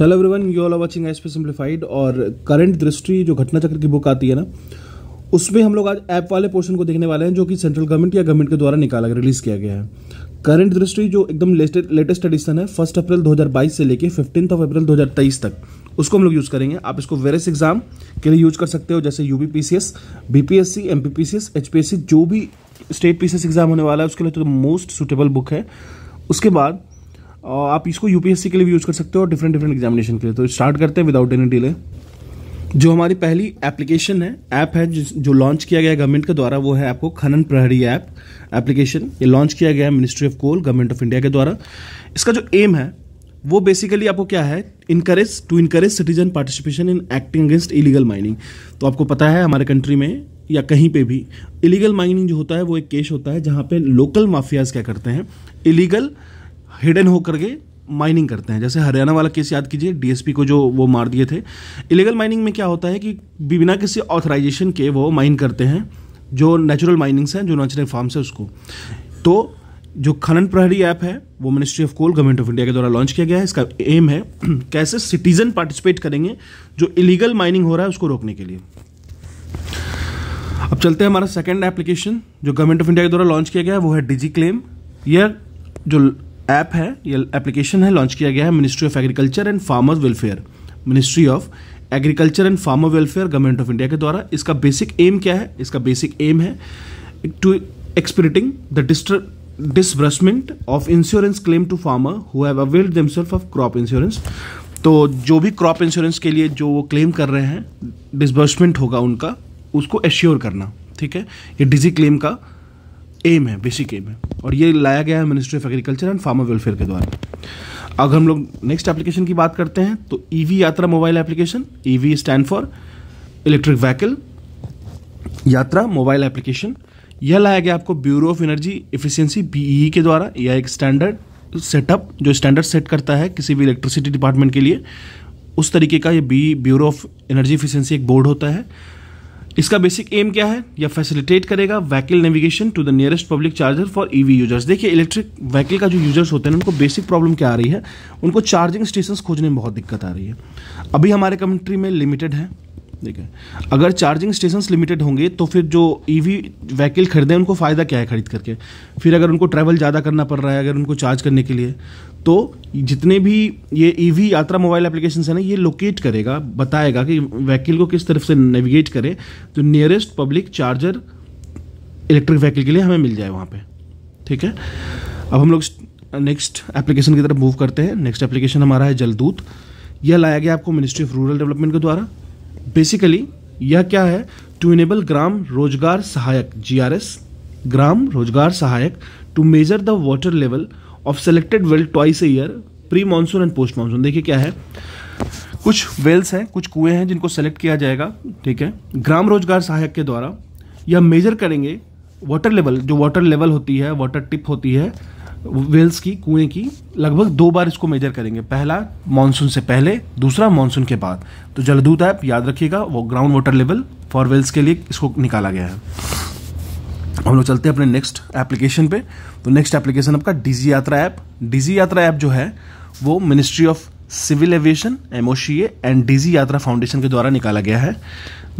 hello everyone you all are watching S P simplified और current Drishti जो घटना चक्र की बुक आती है ना उसमें हम लोग आज ऐप वाले पोर्शन को देखने वाले हैं जो कि सेंट्रल गवर्नमेंट या गवर्नमेंट के द्वारा निकाला गया रिलीज़ किया गया है करंट दृष्टि जो एकदम लेटेस्ट एडिशन है फर्स्ट अप्रैल 2022 से लेके फिफ्टीन ऑफ अप्रैल दो तक उसको हम लोग यूज़ करेंगे आप इसको वेरियस एग्जाम के लिए यूज कर सकते हो जैसे U B P S M P P C S जो भी state P C S exam होने वाला है उसके लिए तो मोस्ट सुटेबल बुक है उसके बाद आप इसको यूपीएससी के लिए भी यूज़ कर सकते हो और डिफरेंट डिफरेंट एग्जामिनेशन के लिए तो स्टार्ट करते हैं विदाउट एनी डिले जो हमारी पहली एप्लीकेशन है ऐप है जो लॉन्च किया गया गवर्नमेंट के द्वारा वो है आपको खनन प्रहरी ऐप एप्लीकेशन ये लॉन्च किया गया है ministry of coal government of India के द्वारा इसका जो एम है वो बेसिकली आपको क्या है encourage to encourage citizen participation in acting against illegal mining तो आपको पता है हमारे कंट्री में या कहीं पे भी इलीगल माइनिंग जो होता है वो एक केस होता है जहाँ पे लोकल माफियाज क्या करते हैं इलीगल हिडन होकर के माइनिंग करते हैं जैसे हरियाणा वाला केस याद कीजिए डीएसपी को जो वो मार दिए थे इलीगल माइनिंग में क्या होता है कि बिना किसी ऑथराइजेशन के वो माइन करते हैं जो नेचुरल माइनिंग्स हैं जो नेचुरल फार्म्स है उसको तो जो खनन प्रहरी ऐप है वो ministry of coal government of India के द्वारा लॉन्च किया गया है इसका एम है कैसे सिटीजन पार्टिसिपेट करेंगे जो इलीगल माइनिंग हो रहा है उसको रोकने के लिए अब चलते हैं हमारा सेकेंड एप्लीकेशन जो गवर्नमेंट ऑफ इंडिया के द्वारा लॉन्च किया गया है वो है डिजी क्लेम यह जो ऐप है ये एप्लीकेशन है लॉन्च किया गया है ministry of agriculture and farmer welfare ministry of agriculture and farmer welfare government of India के द्वारा इसका बेसिक एम क्या है इसका बेसिक एम है to expediting the disbursement of insurance claim to farmer who have availed themselves of crop insurance तो जो भी क्रॉप इंश्योरेंस के लिए जो वो क्लेम कर रहे हैं डिसबर्समेंट होगा उनका उसको एश्योर करना ठीक है ये डिजी क्लेम का एम है बेसिक एम है और ये लाया गया है ministry of agriculture and farmer welfare के द्वारा अगर हम लोग नेक्स्ट एप्लीकेशन की बात करते हैं तो EV e Yatra mobile application EV stand for electric vehicle Yatra mobile application यह लाया गया आपको bureau of energy efficiency BE के द्वारा यह एक स्टैंडर्ड सेटअप जो स्टैंडर्ड सेट करता है किसी भी इलेक्ट्रिसिटी डिपार्टमेंट के लिए उस तरीके का ये B bureau of energy efficiency एक बोर्ड होता है इसका बेसिक एम क्या है यह फैसिलिटेट करेगा vehicle navigation to the nearest public charger for EV users देखिए इलेक्ट्रिक व्हीकल का जो यूजर्स होते हैं उनको बेसिक प्रॉब्लम क्या आ रही है उनको चार्जिंग स्टेशन खोजने में बहुत दिक्कत आ रही है अभी हमारे कंट्री में लिमिटेड है ठीक है अगर चार्जिंग स्टेशन लिमिटेड होंगे तो फिर जो ई वी व्हीकिल खरीदें उनको फ़ायदा क्या है खरीद करके फिर अगर उनको ट्रैवल ज़्यादा करना पड़ रहा है अगर उनको चार्ज करने के लिए तो जितने भी ये E e V Yatra mobile application है ना ये लोकेट करेगा बताएगा कि व्हीकल को किस तरफ से नेविगेट करें तो nearest public charger electric vehicle के लिए हमें मिल जाए वहाँ पर ठीक है अब हम लोग नेक्स्ट एप्लीकेशन की तरफ मूव करते हैं नेक्स्ट एप्लीकेशन हमारा है जलदूत यह लाया गया आपको मिनिस्ट्री ऑफ रूरल डेवलपमेंट के द्वारा बेसिकली यह क्या है टू इनेबल ग्राम रोजगार सहायक जी R S gram rozgar sahayak to measure the water level of selected well twice a year pre monsoon and post monsoon देखिए क्या है कुछ वेल्स हैं कुछ कुएं हैं जिनको सेलेक्ट किया जाएगा ठीक है ग्राम रोजगार सहायक के द्वारा यह मेजर करेंगे वाटर लेवल जो वाटर लेवल होती है वाटर टिप होती है वेल्स की कुएं की लगभग दो बार इसको मेजर करेंगे पहला मानसून से पहले दूसरा मानसून के बाद तो जलदूत ऐप याद रखिएगा वो ground water level for wells के लिए इसको निकाला गया है हम लोग चलते हैं अपने नेक्स्ट एप्लीकेशन पे तो नेक्स्ट एप्लीकेशन आपका डिजी यात्रा ऐप डिजी यात्रा ऐप जो है वो ministry of civil aviation M and digi Yatra foundation के द्वारा निकाला गया है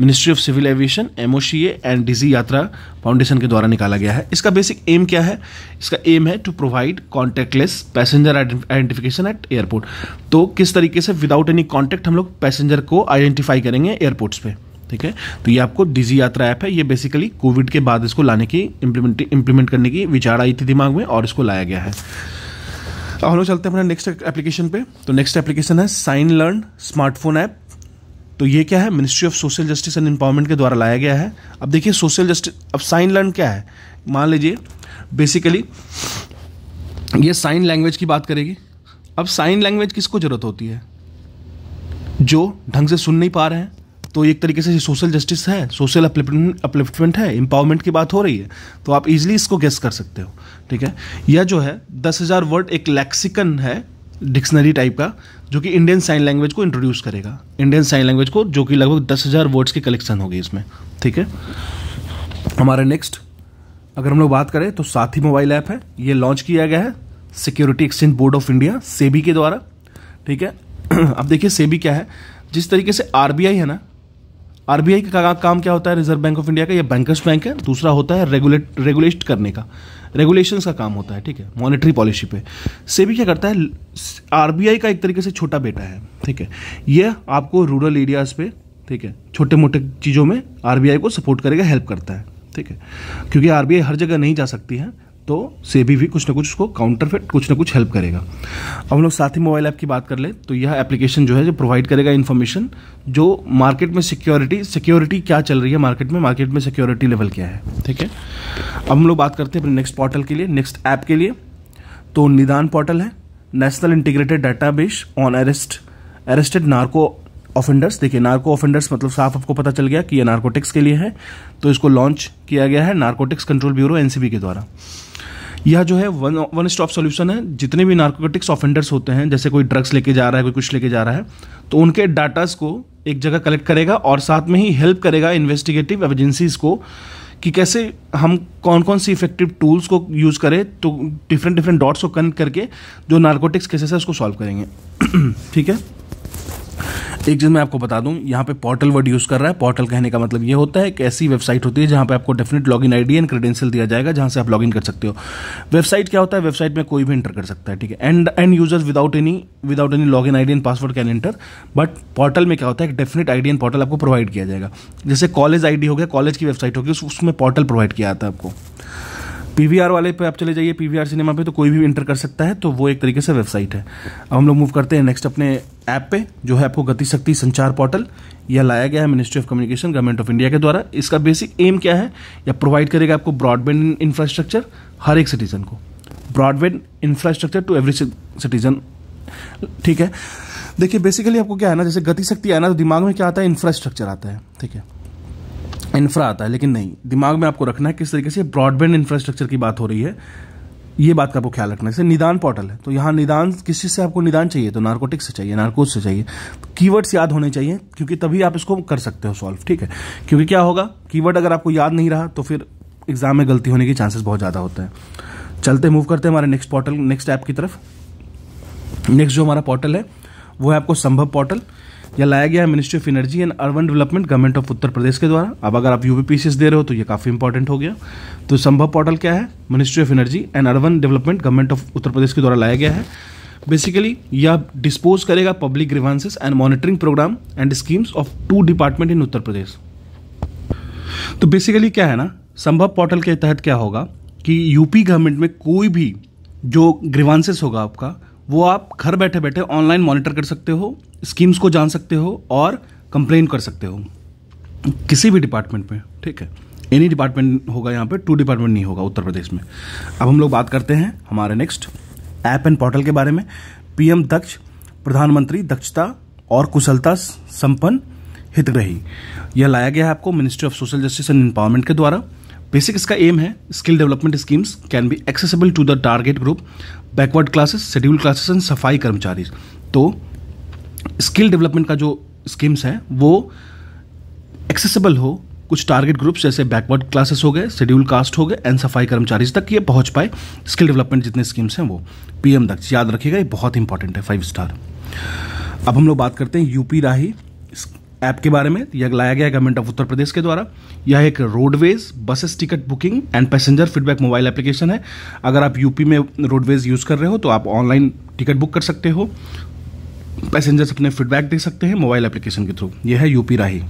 ministry of civil aviation M and digi Yatra foundation के द्वारा निकाला गया है इसका बेसिक एम क्या है इसका एम है to provide contactless passenger identification at airport तो किस तरीके से विदाउट एनी कॉन्टैक्ट हम लोग पैसेंजर को आइडेंटिफाई करेंगे एयरपोर्ट्स पर ठीक है तो ये आपको डिजी यात्रा ऐप है ये बेसिकली कोविड के बाद इसको लाने की इम्प्लीमेंट इम्प्लीमेंट करने की विचार आई थी दिमाग में और इसको लाया गया है अब तो हम लोग चलते हैं अपने नेक्स्ट एप्लीकेशन पे तो नेक्स्ट एप्लीकेशन है साइन लर्न स्मार्टफोन ऐप तो ये क्या है ministry of social justice and empowerment के द्वारा लाया गया है अब देखिए सोशल जस्टिस अब साइन लर्न क्या है मान लीजिए बेसिकली ये साइन लैंग्वेज की बात करेगी अब साइन लैंग्वेज किसको ज़रूरत होती है जो ढंग से सुन नहीं पा रहे हैं तो एक तरीके से सोशल जस्टिस है सोशल अपलिफ्टमेंट है एम्पावरमेंट की बात हो रही है तो आप इजिली इसको गेस कर सकते हो ठीक है यह जो है दस हज़ार वर्ड एक लैक्सिकन है डिक्शनरी टाइप का जो कि इंडियन साइन लैंग्वेज को इंट्रोड्यूस करेगा इंडियन साइन लैंग्वेज को जो कि लगभग दस हज़ार वर्ड्स की कलेक्शन होगी इसमें ठीक है हमारा नेक्स्ट अगर हम लोग बात करें तो साथी मोबाइल ऐप है ये लॉन्च किया गया है security exchange board of India SEBI के द्वारा ठीक है अब देखिए सेबी क्या है जिस तरीके से आर है ना आरबीआई का, का काम क्या होता है रिजर्व बैंक ऑफ इंडिया का ये बैंकर्स बैंक है दूसरा होता है रेगुलेट रेगुलेट करने का रेगुलेशंस का काम होता है ठीक है मॉनेटरी पॉलिसी पे सेबी क्या करता है आरबीआई का एक तरीके से छोटा बेटा है ठीक है ये आपको रूरल एरियाज़ पे ठीक है छोटे मोटे चीज़ों में आरबीआई को सपोर्ट करेगा हेल्प करता है ठीक है क्योंकि आरबीआई हर जगह नहीं जा सकती है तो सेबी भी कुछ ना कुछ उसको काउंटरफिट कुछ ना कुछ हेल्प करेगा अब हम लोग साथ ही मोबाइल ऐप की बात कर ले तो यह एप्लीकेशन जो है जो प्रोवाइड करेगा इन्फॉर्मेशन जो मार्केट में सिक्योरिटी सिक्योरिटी क्या चल रही है मार्केट में मार्केट में सिक्योरिटी लेवल क्या है ठीक है अब हम लोग बात करते हैं अपने नेक्स्ट पोर्टल के लिए नेक्स्ट ऐप के लिए तो निदान पोर्टल है national integrated database on arrest arrested narco offenders देखिए नार्को ऑफेंडर्स मतलब साफ आपको पता चल गया कि ये नार्कोटिक्स के लिए है तो इसको लॉन्च किया गया है नार्कोटिक्स कंट्रोल ब्यूरो एनसीबी के द्वारा यह जो है वन वन स्टॉप सॉल्यूशन है जितने भी नार्कोटिक्स ऑफेंडर्स होते हैं जैसे कोई ड्रग्स लेके जा रहा है कोई कुछ लेके जा रहा है तो उनके डाटाज को एक जगह कलेक्ट करेगा और साथ में ही हेल्प करेगा इन्वेस्टिगेटिव एजेंसीज को कि कैसे हम कौन कौन सी इफेक्टिव टूल्स को यूज़ करें तो डिफरेंट डिफरेंट डॉट्स को कनेक्ट करके जो नार्कोटिक्स केसेस है उसको सॉल्व करेंगे ठीक है एक चीज़ मैं आपको बता दूं यहाँ पे पोर्टल वर्ड यूज़ कर रहा है पोर्टल कहने का मतलब ये होता है कि ऐसी वेबसाइट होती है जहाँ पे आपको definite login ID and credential दिया जाएगा जहाँ से आप लॉगिन कर सकते हो वेबसाइट क्या होता है वेबसाइट में कोई भी एंटर कर सकता है ठीक है and and users without any without any log in I and password can enter but portal में क्या होता है एक डेफिनेट आई एंड पोर्टल आपको प्रोवाइड किया जाएगा जैसे कॉलेज आई हो गया कॉलेज की वेबसाइट होगी उसमें पोर्टल प्रोवाइड किया जाता है आपको पीवीआर वाले पे आप चले जाइए पीवीआर सिनेमा पे तो कोई भी एंटर कर सकता है तो वो एक तरीके से वेबसाइट है अब हम लोग मूव करते हैं नेक्स्ट अपने ऐप पे जो है आपको गति शक्ति संचार पोर्टल यह लाया गया है ministry of communication government of India के द्वारा इसका बेसिक एम क्या है यह प्रोवाइड करेगा आपको ब्रॉडबैंड इंफ्रास्ट्रक्चर हर एक सिटीजन को broadband infrastructure to every citizen ठीक है देखिए बेसिकली आपको क्या है ना जैसे गति शक्ति आना तो दिमाग में क्या आता है इंफ्रास्ट्रक्चर आता है ठीक है इंफ्रा आता है लेकिन नहीं दिमाग में आपको रखना है किस तरीके से ब्रॉडबैंड इंफ्रास्ट्रक्चर की बात हो रही है ये बात का आपको ख्याल रखना है जैसे निदान पोर्टल है तो यहाँ निदान किस चीज़ से आपको निदान चाहिए तो नार्कोटिक्स से चाहिए नार्कोज से चाहिए तो कीवर्ड्स याद होने चाहिए क्योंकि तभी आप इसको कर सकते हो सॉल्व ठीक है क्योंकि क्या होगा कीवर्ड अगर आपको याद नहीं रहा तो फिर एग्जाम में गलती होने के चांसेस बहुत ज़्यादा होते हैं चलते मूव करते हैं हमारे नेक्स्ट पोर्टल नेक्स्ट ऐप की तरफ नेक्स्ट जो हमारा पोर्टल है वो है आपको संभव पोर्टल यह लाया गया है ministry of energy and urban development government of Uttar Pradesh के द्वारा अब अगर आप यू पी दे रहे हो तो ये काफ़ी इंपॉर्टेंट हो गया तो संभव पोर्टल क्या है ministry of energy and urban development government of Uttar Pradesh के द्वारा लाया गया है बेसिकली यह डिस्पोज करेगा public grievances and monitoring program and schemes of to department in Uttar Pradesh तो बेसिकली क्या है ना संभव पोर्टल के तहत क्या होगा कि यूपी गवर्नमेंट में कोई भी जो ग्रीवांसेस होगा आपका वो आप घर बैठे बैठे ऑनलाइन मॉनिटर कर सकते हो स्कीम्स को जान सकते हो और कंप्लेन कर सकते हो किसी भी डिपार्टमेंट में ठीक है एनी डिपार्टमेंट होगा यहाँ पे टू डिपार्टमेंट नहीं होगा उत्तर प्रदेश में अब हम लोग बात करते हैं हमारे नेक्स्ट ऐप एंड पोर्टल के बारे में पीएम दक्ष प्रधानमंत्री दक्षता और कुशलता संपन्न हितग्रही यह लाया गया है आपको ministry of social justice and empowerment के द्वारा बेसिक इसका एम है skill development schemes can be accessible to the target group backward classes schedule classes and safai karmachari तो स्किल डेवलपमेंट का जो स्कीम्स हैं वो एक्सेसिबल हो कुछ टारगेट ग्रुप्स जैसे बैकवर्ड क्लासेस हो गए शेड्यूल कास्ट हो गए एंड सफाई कर्मचारी तक ये पहुंच पाए स्किल डेवलपमेंट जितने स्कीम्स हैं वो पीएम तक याद रखिएगा ये बहुत इंपॉर्टेंट है फाइव स्टार अब हम लोग बात करते हैं यूपी राही ऐप के बारे में यह लाया गया गवर्नमेंट ऑफ उत्तर प्रदेश के द्वारा यह एक roadways buses ticket booking and passenger feedback mobile application है अगर आप यूपी में रोडवेज यूज़ कर रहे हो तो आप ऑनलाइन टिकट बुक कर सकते हो पैसेंजर्स अपने फीडबैक दे सकते हैं मोबाइल एप्लीकेशन के थ्रू यह है यूपी राही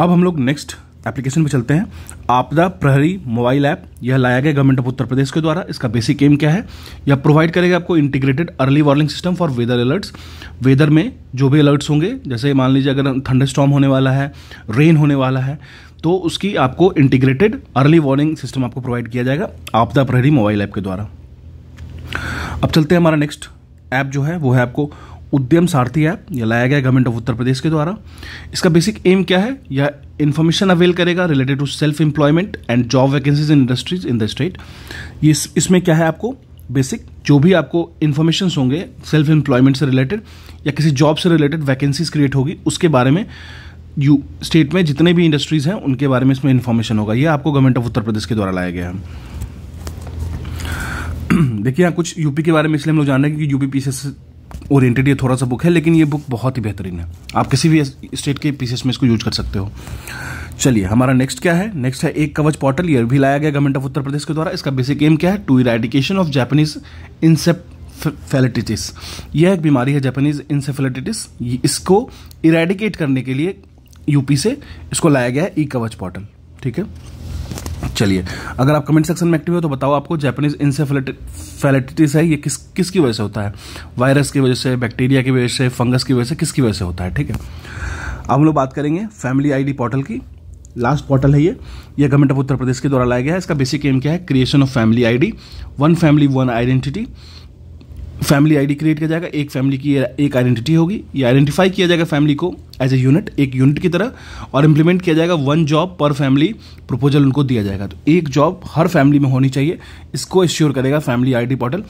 अब हम लोग नेक्स्ट एप्लीकेशन पर चलते हैं आपदा प्रहरी मोबाइल ऐप यह लाया गया गवर्नमेंट ऑफ उत्तर प्रदेश के द्वारा इसका बेसिक एम क्या है यह प्रोवाइड करेगा आपको integrated early warning system for weather alerts weather में जो भी अलर्ट्स होंगे जैसे मान लीजिए अगर थंडर स्टॉम होने वाला है रेन होने वाला है तो उसकी आपको इंटीग्रेटेड अर्ली वार्निंग सिस्टम आपको प्रोवाइड किया जाएगा आपदा प्रहरी मोबाइल ऐप के द्वारा अब चलते हैं हमारा नेक्स्ट ऐप जो है वो है आपको उद्यम सारथी ऐप यह लाया गया गवर्नमेंट ऑफ उत्तर प्रदेश के द्वारा इसका बेसिक एम क्या है यह इन्फॉर्मेशन अवेल करेगा related to self employment and job vacancies in industries in the state ये इसमें क्या है आपको बेसिक जो भी आपको इन्फॉर्मेशन होंगे सेल्फ एम्प्लॉयमेंट से रिलेटेड या किसी जॉब से रिलेटेड वैकेंसीज क्रिएट होगी उसके बारे में यू स्टेट में जितने भी इंडस्ट्रीज हैं उनके बारे में इसमें इन्फॉर्मेशन होगा ये आपको गवर्नमेंट ऑफ उत्तर प्रदेश के द्वारा लाया गया है देखिए यहाँ कुछ यूपी के बारे में इसलिए हम लोग जान रहे हैं क्योंकि यूपी पीसीएस ओरिएंटेड ये थोड़ा सा बुक है लेकिन ये बुक बहुत ही बेहतरीन है आप किसी भी स्टेट के पीसेस में इसको यूज कर सकते हो चलिए हमारा नेक्स्ट क्या है नेक्स्ट है एक कवच पोर्टल ये भी लाया गया गवर्नमेंट ऑफ उत्तर प्रदेश के द्वारा इसका बेसिक एम क्या है to eradication of Japanese encephalitis यह एक बीमारी है जापानीज इंसेफेलेटिटिस इसको इराडिकेट करने के लिए यूपी से इसको लाया गया है ई e कवच पोर्टल ठीक है चलिए अगर आप कमेंट सेक्शन में एक्टिव हो तो बताओ आपको जैपनीज इंसेफेलेटिस है ये किस किसकी वजह से होता है वायरस की वजह से बैक्टीरिया की वजह से फंगस की वजह से किसकी वजह से होता है ठीक है अब हम लोग बात करेंगे फैमिली आईडी पोर्टल की लास्ट पोर्टल है ये ये गवर्नमेंट ऑफ उत्तर प्रदेश के द्वारा लाया गया है इसका बेसिक एम क्या है creation of family ID one family one identity family ID create किया जाएगा एक फैमिली की एक आइडेंटिटी होगी ये आइडेंटिफाई किया जाएगा फैमिली को एज ए यूनिट एक यूनिट की तरह और इम्प्लीमेंट किया जाएगा one job per family proposal उनको दिया जाएगा तो एक जॉब हर फैमिली में होनी चाहिए इसको इश्योर करेगा फैमिली डी पोर्टल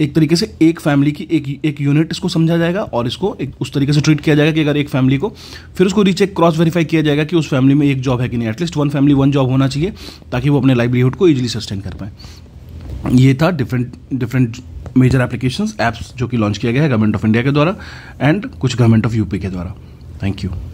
एक तरीके से एक फैमिली की एक एक यूनिट इसको समझा जाएगा और इसको एक उस तरीके से ट्रीट किया जाएगा कि अगर एक फैमिली को फिर उसको रीचेक क्रॉस वेरीफाई किया जाएगा कि उस फैमिली में एक जॉब है कि नहीं at least one family one job होना चाहिए ताकि वो अपने लाइवलीहुड को ईजिली सस्टेन कर पाए ये था different different major applications apps जो कि लॉन्च किया गया है गवर्नमेंट ऑफ इंडिया के द्वारा एंड कुछ गवर्नमेंट ऑफ यूपी के द्वारा थैंक यू